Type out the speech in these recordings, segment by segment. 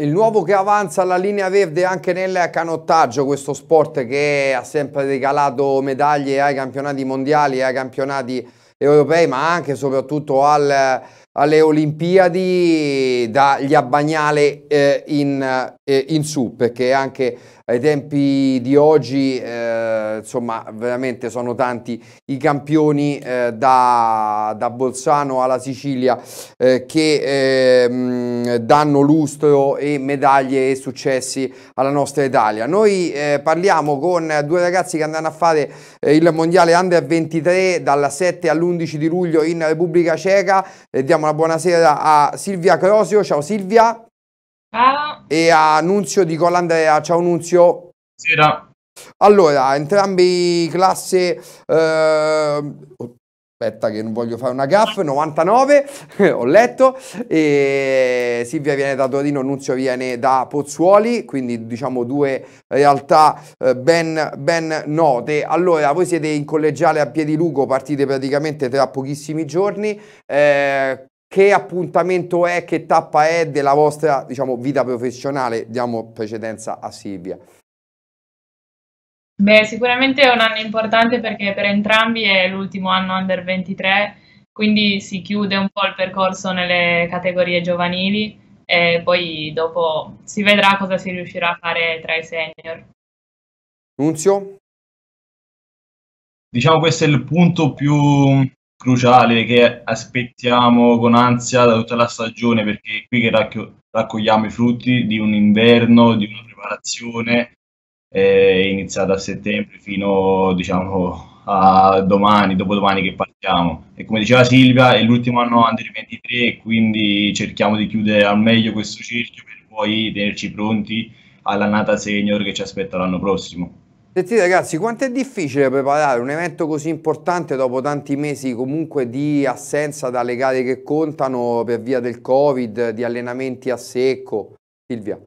Il nuovo che avanza alla linea verde anche nel canottaggio, questo sport che ha sempre regalato medaglie ai campionati mondiali, ai campionati europei, ma anche e soprattutto al alle Olimpiadi dagli abbagnale eh, in, eh, in, su, perché anche ai tempi di oggi, eh, insomma, veramente sono tanti i campioni eh, da, da, Bolzano alla Sicilia eh, che mh, ehm, danno lustro e medaglie e successi alla nostra Italia. Noi eh, parliamo con due ragazzi che andranno a fare il mondiale Under 23 dalla 7 all'11 di luglio in Repubblica Ceca, diamo una buonasera a Silvia Crosio, ciao Silvia. Ciao. E a Nunzio di Colandrea, ciao Nunzio. Buonasera. Allora, entrambi classe... Eh, aspetta che non voglio fare una gaff, 99, ho letto, e Silvia viene da Torino, Nunzio viene da Pozzuoli, quindi diciamo due realtà eh, ben, ben note. Allora, voi siete in collegiale a Piedilugo, partite praticamente tra pochissimi giorni, eh, che appuntamento è, che tappa è della vostra diciamo, vita professionale? Diamo precedenza a Silvia. Beh, sicuramente è un anno importante perché per entrambi è l'ultimo anno under 23, quindi si chiude un po' il percorso nelle categorie giovanili e poi dopo si vedrà cosa si riuscirà a fare tra i senior. Nunzio? Diciamo questo è il punto più cruciale che aspettiamo con ansia da tutta la stagione perché è qui che racco- raccogliamo i frutti di un inverno, di una preparazione eh, iniziata a settembre fino diciamo, a domani, dopodomani che partiamo. E come diceva Silvia è l'ultimo anno Under 23 quindi cerchiamo di chiudere al meglio questo cerchio per poi tenerci pronti all'annata senior che ci aspetta l'anno prossimo. Sentite ragazzi, quanto è difficile preparare un evento così importante dopo tanti mesi comunque di assenza dalle gare che contano per via del Covid, di allenamenti a secco? Silvia.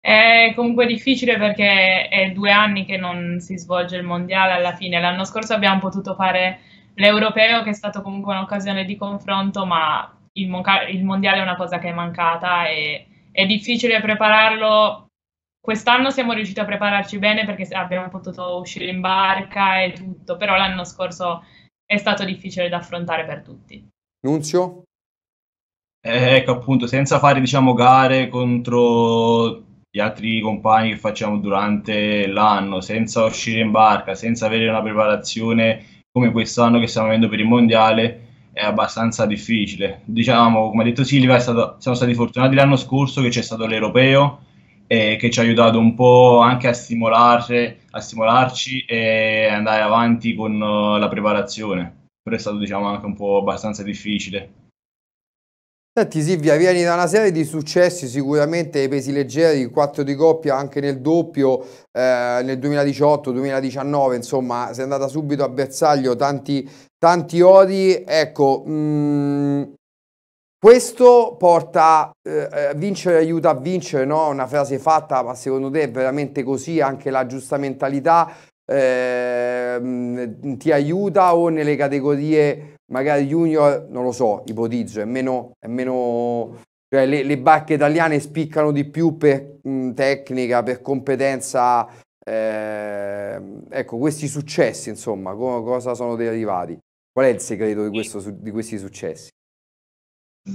È comunque difficile perché è due anni che non si svolge il mondiale alla fine. L'anno scorso abbiamo potuto fare l'europeo che è stato comunque un'occasione di confronto, ma il, mondiale è una cosa che è mancata e è difficile prepararlo Quest'anno siamo riusciti a prepararci bene perché abbiamo potuto uscire in barca e tutto, però l'anno scorso è stato difficile da affrontare per tutti. Nunzio? Eh, ecco appunto, senza fare diciamo gare contro gli altri compagni che facciamo durante l'anno, senza uscire in barca, senza avere una preparazione come quest'anno che stiamo avendo per il mondiale, è abbastanza difficile. Diciamo, come ha detto Silvia, stato, siamo stati fortunati l'anno scorso che c'è stato l'Europeo eh, che ci ha aiutato un po' anche a, stimolare, a stimolarci e andare avanti con uh, la preparazione. Però è stato diciamo anche un po' abbastanza difficile. Senti Silvia, vieni da una serie di successi sicuramente ai pesi leggeri, quattro di coppia anche nel doppio eh, nel 2018-2019, insomma sei andata subito a bersaglio, tanti, tanti odi, ecco, mh, mm, questo porta eh, eh, vincere aiuta a vincere, no? Una frase fatta, ma secondo te è veramente così? Anche la giusta mentalità eh, ti aiuta o nelle categorie magari junior, non lo so, ipotizzo, è meno, è meno cioè le, le, barche italiane spiccano di più per mh, tecnica, per competenza, eh, ecco, questi successi, insomma, co- cosa sono derivati? Qual è il segreto di, questo, di questi successi?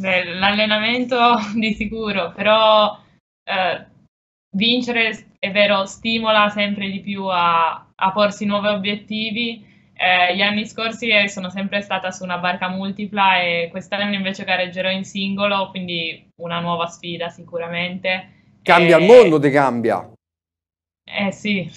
l'allenamento di sicuro, però eh, vincere è vero, stimola sempre di più a, a porsi nuovi obiettivi. Eh, gli anni scorsi eh, sono sempre stata su una barca multipla e quest'anno invece gareggerò in singolo, quindi una nuova sfida sicuramente. Cambia e... il eh, mondo, ti cambia. Eh sì,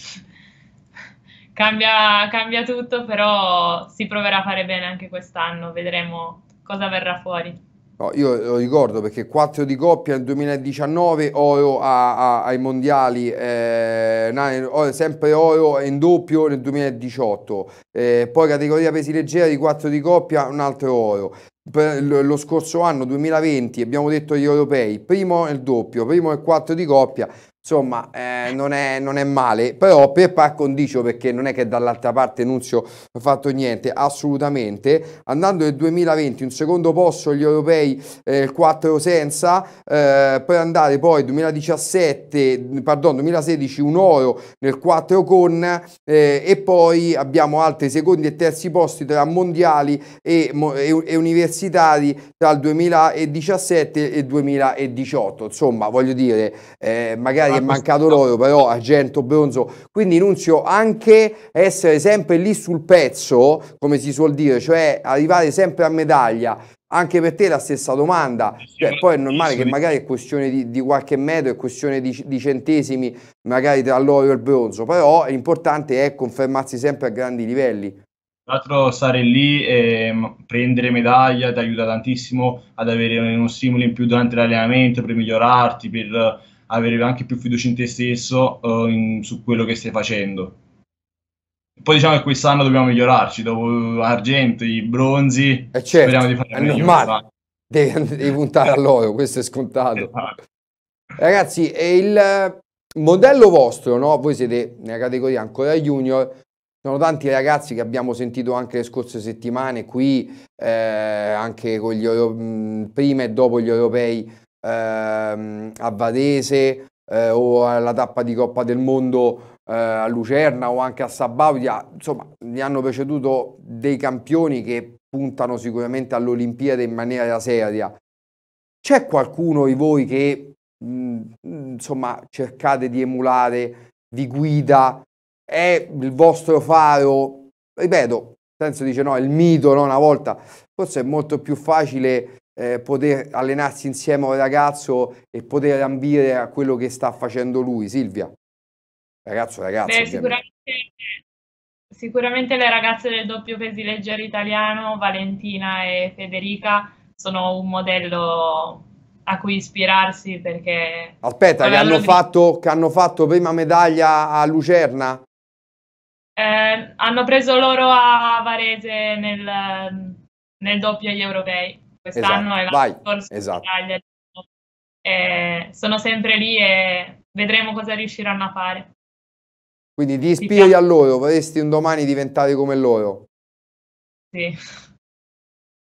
cambia, cambia tutto, però si proverà a fare bene anche quest'anno, vedremo cosa verrà fuori. No, io lo ricordo perché 4 di coppia nel 2019, oro a, a, ai mondiali, eh, eh sempre oro in doppio nel 2018, eh, poi categoria pesi leggera di 4 di coppia, un altro oro. Per lo scorso anno 2020 abbiamo detto agli europei, primo nel doppio, primo nel 4 di coppia, insomma eh, non, è, non, è, male, però per par condicio perché non è che dall'altra parte Nunzio ha fatto niente, assolutamente, andando nel 2020 un secondo posto gli europei eh, il 4 senza, eh, per andare poi 2017, pardon, 2016 un oro nel 4 con eh, e poi abbiamo altri secondi e terzi posti tra mondiali e, e, e universitari tra il 2017 e il 2018, insomma voglio dire eh, magari che è mancato l'oro, però argento, bronzo. Quindi Nunzio, anche essere sempre lì sul pezzo, come si suol dire, cioè arrivare sempre a medaglia, anche per te la stessa domanda, cioè, poi è normale che magari è questione di, di qualche metro, è questione di, di, centesimi magari tra l'oro e il bronzo, però l'importante è confermarsi sempre a grandi livelli. Tra l'altro stare lì e mm, prendere medaglia ti aiuta tantissimo ad avere uno stimolo in più durante l'allenamento per migliorarti, per avere anche più fiducia in te stesso uh, in, su quello che stai facendo. Poi diciamo che quest'anno dobbiamo migliorarci, dopo argento, i bronzi, eh certo, speriamo di fare è meglio. Normale. Devi, devi puntare all'oro, questo è scontato. Esatto. Ragazzi, il eh, modello vostro, no? voi siete nella categoria ancora junior, sono tanti ragazzi che abbiamo sentito anche le scorse settimane qui, eh, anche con gli euro- prima e dopo gli europei ehm, a Vadese eh, o alla tappa di Coppa del Mondo eh, a Lucerna o anche a Sabaudia, insomma, mi hanno preceduto dei campioni che puntano sicuramente all'Olimpiade in maniera seria. C'è qualcuno di voi che mh, mm, insomma cercate di emulare, vi guida, è il vostro faro? Ripeto, Senso dice no, è il mito no, una volta, forse è molto più facile eh, poter allenarsi insieme a un ragazzo e poter ambire a quello che sta facendo lui, Silvia? Ragazzo, ragazzo. Beh, sicuramente, sicuramente, le ragazze del doppio pesileggero italiano, Valentina e Federica, sono un modello a cui ispirarsi perché... Aspetta, che hanno, fatto, che hanno fatto prima medaglia a Lucerna? Eh, hanno preso loro a Varese nel, nel doppio agli europei quest'anno esatto. e l'anno scorso esatto. in Italia. Eh, sono sempre lì e vedremo cosa riusciranno a fare. Quindi ti ispiri a loro, vorresti un domani diventare come loro. Sì.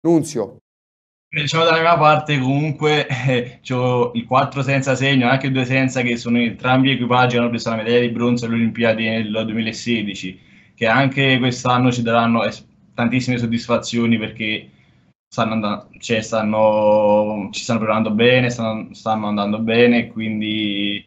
Nunzio. Diciamo dalla mia parte comunque eh, ho i quattro senza segno, anche i due senza che sono entrambi equipaggi che hanno preso la medaglia di bronzo alle Olimpiadi nel 2016, che anche quest'anno ci daranno tantissime soddisfazioni perché stanno andando, cioè stanno, ci stanno preparando bene, stanno, stanno andando bene, quindi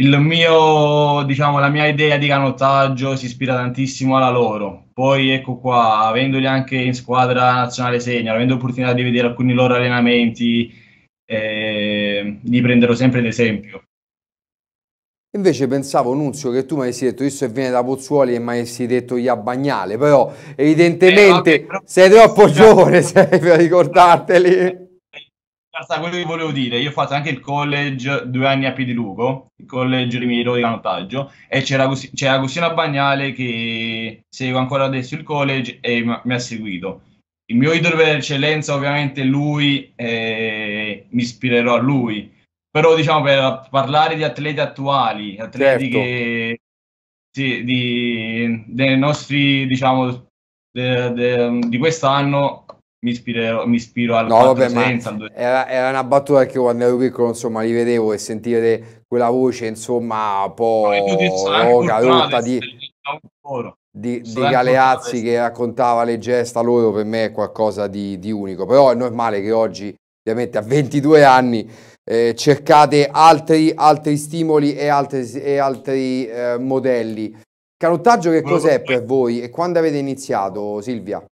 il mio, diciamo, la mia idea di canottaggio si ispira tantissimo alla loro. Poi ecco qua, avendoli anche in squadra nazionale segna, avendo l'opportunità di vedere alcuni loro allenamenti, eh, li prenderò sempre d'esempio. Invece pensavo, Nunzio, che tu mi avessi detto, visto che viene da Pozzuoli e mi avessi detto gli a Bagnale, però evidentemente eh, vabbè, però... sei troppo giovane sei per ricordarteli. Basta eh, quello che volevo dire, io ho fatto anche il college due anni a Piedilugo, il college di miei eroi di canottaggio, e c'era, c'era Agostino Bagnale che segue ancora adesso il college e mi ha seguito. Il mio idolo per eccellenza ovviamente lui, eh, mi ispirerò a lui però diciamo per parlare di atleti attuali, atleti certo. che sì, di, dei nostri, diciamo, de, de, di quest'anno mi, ispirerò, mi ispiro al no, vabbè, senza, al era, era, una battuta che quando ero piccolo, insomma, li vedevo e sentire quella voce, insomma, un po' no, di, di, di Galeazzi che raccontava le gesta loro per me è qualcosa di, di, unico, però è normale che oggi, ovviamente a 22 anni, eh, cercate altri, altri, stimoli e altri, e altri eh, modelli. Canottaggio che cos'è per voi e quando avete iniziato Silvia?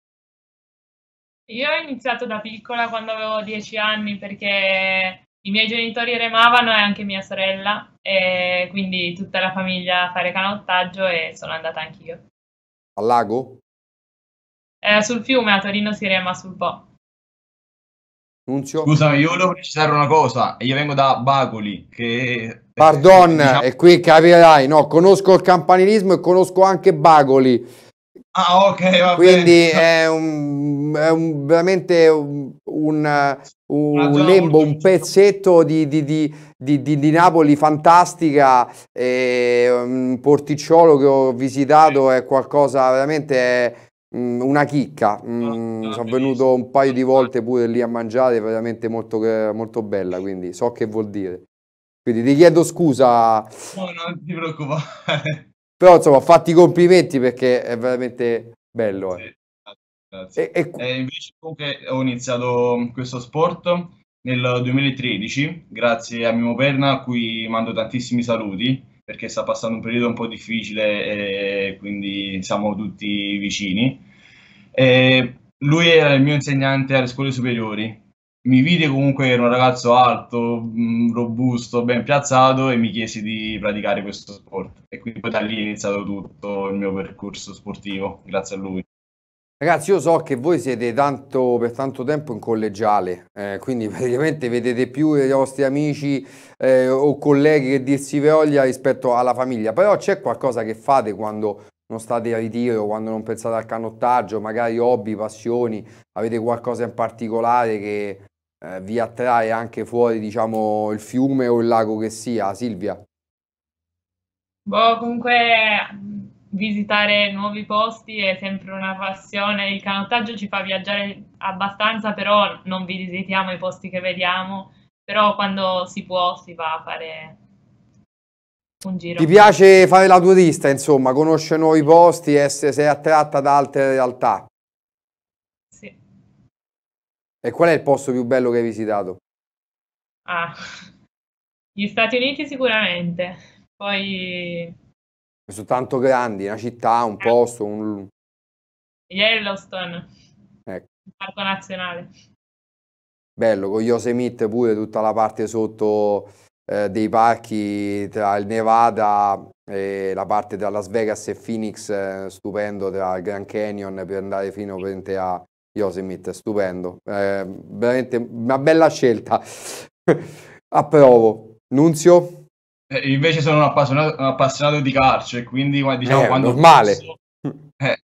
Io ho iniziato da piccola quando avevo dieci anni perché i miei genitori remavano e anche mia sorella, e quindi tutta la famiglia a fare canottaggio e sono andata anch'io. Al lago? Eh, sul fiume a Torino si rema sul Po. Nunzio. Scusami, io volevo precisare una cosa. Io vengo da Bacoli, che... Pardon, diciamo... e qui capirai, no, conosco il campanilismo e conosco anche Bagoli. Ah, ok, va Quindi è, un, è un, veramente un, un, un lembo, un pezzetto di, di, di, di Napoli fantastica, eh, un porticciolo che ho visitato è qualcosa veramente... È, Mm, una chicca. Mm, ah, ah, sono venuto un paio di volte pure lì a mangiare, veramente molto, molto bella, quindi so che vuol dire. Quindi ti chiedo scusa. No, non ti preoccupare. Però insomma, fatti i complimenti perché è veramente bello. Eh. Sì, e, e... e, invece comunque ho iniziato questo sport nel 2013 grazie a Mimo Perna a cui mando tantissimi saluti perché sta passando un periodo un po' difficile e quindi siamo tutti vicini. E lui era il mio insegnante alle scuole superiori. Mi vide comunque, che era un ragazzo alto, mm, robusto, ben piazzato e mi chiesi di praticare questo sport. E quindi poi da lì è iniziato tutto il mio percorso sportivo, grazie a lui. Ragazzi, io so che voi siete tanto, per tanto tempo in collegiale, eh, quindi praticamente vedete più i vostri amici eh, o colleghi che dirsi voglia rispetto alla famiglia, però c'è qualcosa che fate quando non state a ritiro, quando non pensate al canottaggio, magari hobby, passioni, avete qualcosa in particolare che eh, vi attrae anche fuori, diciamo, il fiume o il lago che sia, Silvia? Boh, comunque visitare nuovi posti è sempre una passione, il canottaggio ci fa viaggiare abbastanza, però non visitiamo i posti che vediamo, però quando si può si va a fare un giro. Ti piace fare la turista, insomma, conoscere nuovi posti, essere, sei attratta da altre realtà? Sì. E qual è il posto più bello che hai visitato? Ah, gli Stati Uniti sicuramente, poi sono tanto grandi, una città, un eh. posto, un... Yellowstone, ecco. il parco nazionale. Bello, con Yosemite pure tutta la parte sotto eh, dei parchi tra il Nevada e la parte tra Las Vegas e Phoenix, eh, stupendo, tra il Grand Canyon per andare fino a Yosemite, stupendo. Eh, veramente una bella scelta. Approvo. Nunzio? Eh, invece sono un appassionato, un appassionato, di calcio e quindi diciamo eh, quando... Male. Posso, eh,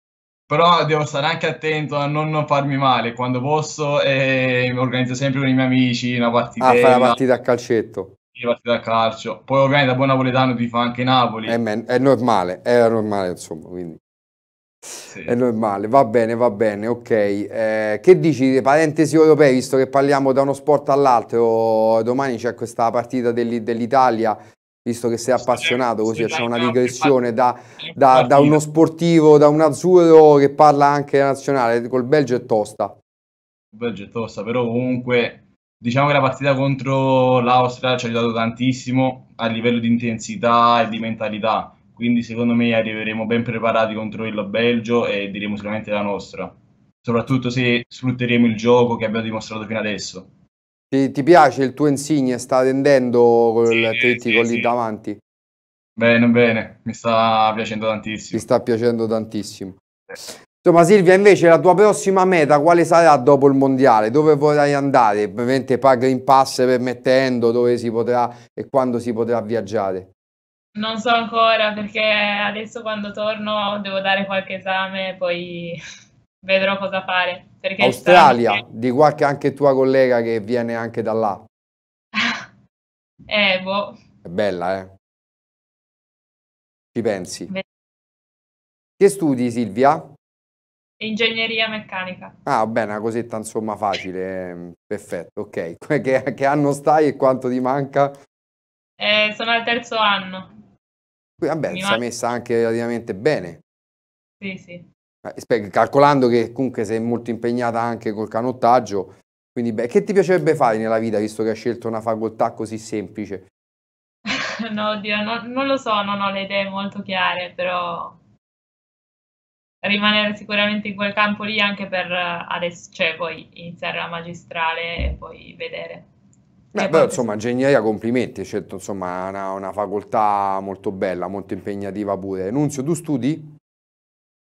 però devo stare anche attento a non, non farmi male quando posso e eh, organizzo sempre con i miei amici una partita. Ah, fai la partita a calcetto. Una partita a calcio. Poi ovviamente da buon napoletano ti fa anche Napoli. Eh, man, è normale, è normale insomma, quindi... Sì. È normale, va bene, va bene, ok. Eh, che dici dei parentesi europei, visto che parliamo da uno sport all'altro, domani c'è questa partita dell'Italia visto che sei appassionato così c'è una digressione da, da, da, uno sportivo, da un azzurro che parla anche nazionale, col Belgio è tosta. Il Belgio è tosta, però comunque diciamo che la partita contro l'Austria ci ha aiutato tantissimo a livello di intensità e di mentalità, quindi secondo me arriveremo ben preparati contro il Belgio e diremo sicuramente la nostra, soprattutto se sfrutteremo il gioco che abbiamo dimostrato fino adesso. Ti, ti, piace il tuo insigne? Sta rendendo quel sì, trittico sì, lì sì. davanti? Bene, bene, mi sta piacendo tantissimo. Ti sta piacendo tantissimo. Insomma, Silvia, invece la tua prossima meta quale sarà dopo il mondiale? Dove vorrai andare? Ovviamente paga in pass permettendo dove si potrà e quando si potrà viaggiare. Non so ancora perché adesso quando torno devo dare qualche esame, poi vedrò cosa fare. Australia, che... di qualche anche tua collega che viene anche da là. eh, boh. È bella, eh? Ci pensi? Beh. Che studi, Silvia? Ingegneria meccanica. Ah, bene, una cosetta insomma facile, ehm, perfetto, ok. Che, che anno stai e quanto ti manca? Eh, sono al terzo anno. Vabbè, Mi sei manca... messa anche relativamente bene. Sì, sì. Eh, calcolando che comunque sei molto impegnata anche col canottaggio, quindi beh, che ti piacerebbe fare nella vita visto che hai scelto una facoltà così semplice? no, oddio, no, non lo so, non ho le idee molto chiare, però rimanere sicuramente in quel campo lì anche per eh, adesso, cioè poi iniziare la magistrale e poi vedere. Beh, però insomma, ingegneria, complimenti, scelto insomma una, una facoltà molto bella, molto impegnativa pure. Nunzio, tu studi?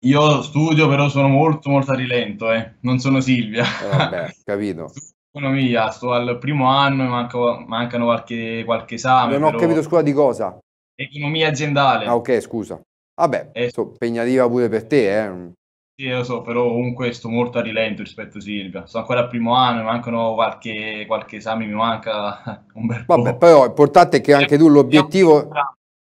Io studio, però sono molto molto a rilento, eh. non sono Silvia. Eh, vabbè, capito. Economia, sto al primo anno e manco, mancano qualche, qualche esame. Non ho però... capito, scuola di cosa? Economia aziendale. Ah, ok, scusa. Vabbè, è eh, impegnativa pure per te, eh. Sì, lo so, però comunque sto molto a rilento rispetto a Silvia. Sono ancora al primo anno, mancano qualche, qualche esame, mi manca un bel po'. Vabbè, però l'importante è che anche tu l'obiettivo eh,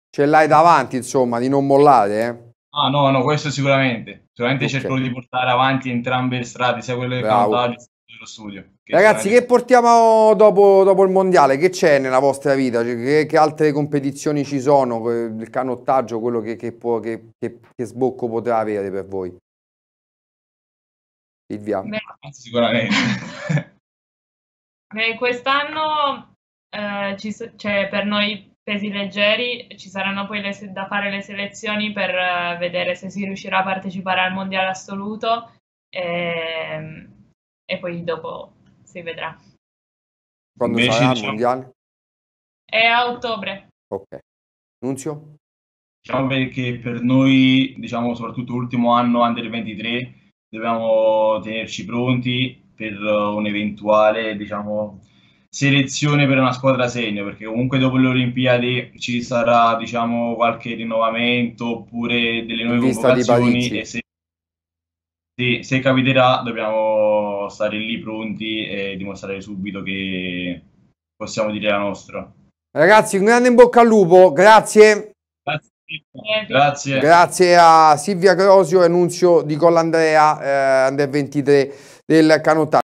ce l'hai davanti, insomma, di non mollare, eh. Ah, no, no, questo sicuramente. Sicuramente okay. cerco di portare avanti entrambe le strade, sia quelle del calendario sia dello studio. Che Ragazzi, sarà... che portiamo dopo, dopo, il mondiale? Che c'è nella vostra vita? Cioè, che, che, altre competizioni ci sono? Il canottaggio, quello che, che, può, che sbocco potrà avere per voi? Silvia? sicuramente. Beh, quest'anno eh, ci, cioè, per noi pesi leggeri, ci saranno poi le, da fare le selezioni per eh, vedere se si riuscirà a partecipare al mondiale assoluto e, ehm, e poi dopo si vedrà. Quando Invece sarà il diciamo- mondiale? È a ottobre. Ok. Nunzio? Diciamo che per noi, diciamo soprattutto l'ultimo anno Under 23, dobbiamo tenerci pronti per eh, un eventuale, diciamo, selezione per una squadra segno, perché comunque dopo le Olimpiadi ci sarà diciamo qualche rinnovamento oppure delle nuove convocazioni e se, se, se, capiterà dobbiamo stare lì pronti e dimostrare subito che possiamo dire la nostra. Ragazzi, un grande in bocca al lupo, grazie. Grazie. Grazie. Grazie a Silvia Crosio e Nunzio di Collandrea, eh, Under 23 del Canottaggio.